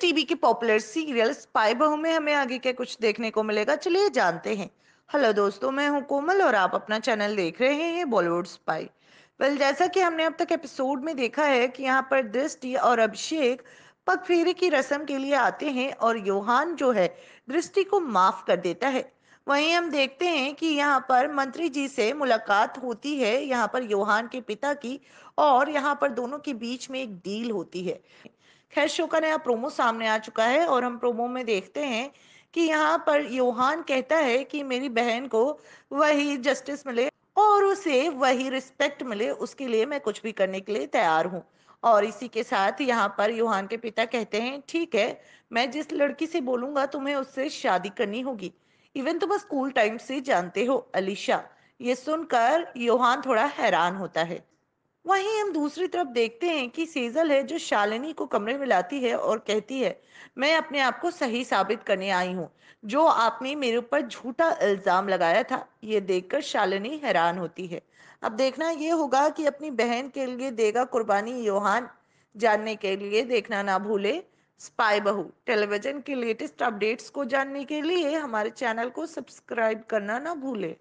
TV के popular serial spy बहू में हमें आगे क्या कुछ देखने को मिलेगा चलिए जानते हैं हेलो दोस्तों मैं हूं कोमल और आप अपना चैनल देख रहे हैं बॉलीवुड स्पाई वेल जैसा कि हमने अब तक एपिसोड में देखा है कि यहाँ पर दृष्टि और अभिषेक पग फेरे की रस्म के लिए आते हैं और योहान जो है दृष्टि को माफ कर देता है वहीं हम देखते हैं कि यहाँ पर मंत्री जी से मुलाकात होती है यहाँ पर योहान के पिता की और यहाँ पर दोनों के बीच में एक डील होती है खैर शो का नया प्रोमो सामने आ चुका है और हम प्रोमो में देखते हैं कि यहाँ पर योहान कहता है कि मेरी बहन को वही जस्टिस मिले और उसे वही रिस्पेक्ट मिले उसके लिए मैं कुछ भी करने के लिए तैयार हूँ और इसी के साथ यहाँ पर योहान के पिता कहते हैं ठीक है मैं जिस लड़की से बोलूंगा तुम्हें उससे शादी करनी होगी इवन तुम स्कूल टाइम से जानते हो अलीशा ये सुनकर योहान थोड़ा हैरान होता है वहीं हम दूसरी तरफ देखते हैं कि सेजल है जो शालिनी को कमरे में लाती है और कहती है मैं अपने आप को सही साबित करने आई हूँ जो आपने मेरे ऊपर झूठा इल्ज़ाम लगाया था ये देखकर शालिनी हैरान होती है अब देखना ये होगा कि अपनी बहन के लिए देगा कुर्बानी योहान जानने के लिए देखना ना भूले स्पाई बहू टेलीविजन के लेटेस्ट अपडेट्स को जानने के लिए हमारे चैनल को सब्सक्राइब करना ना भूले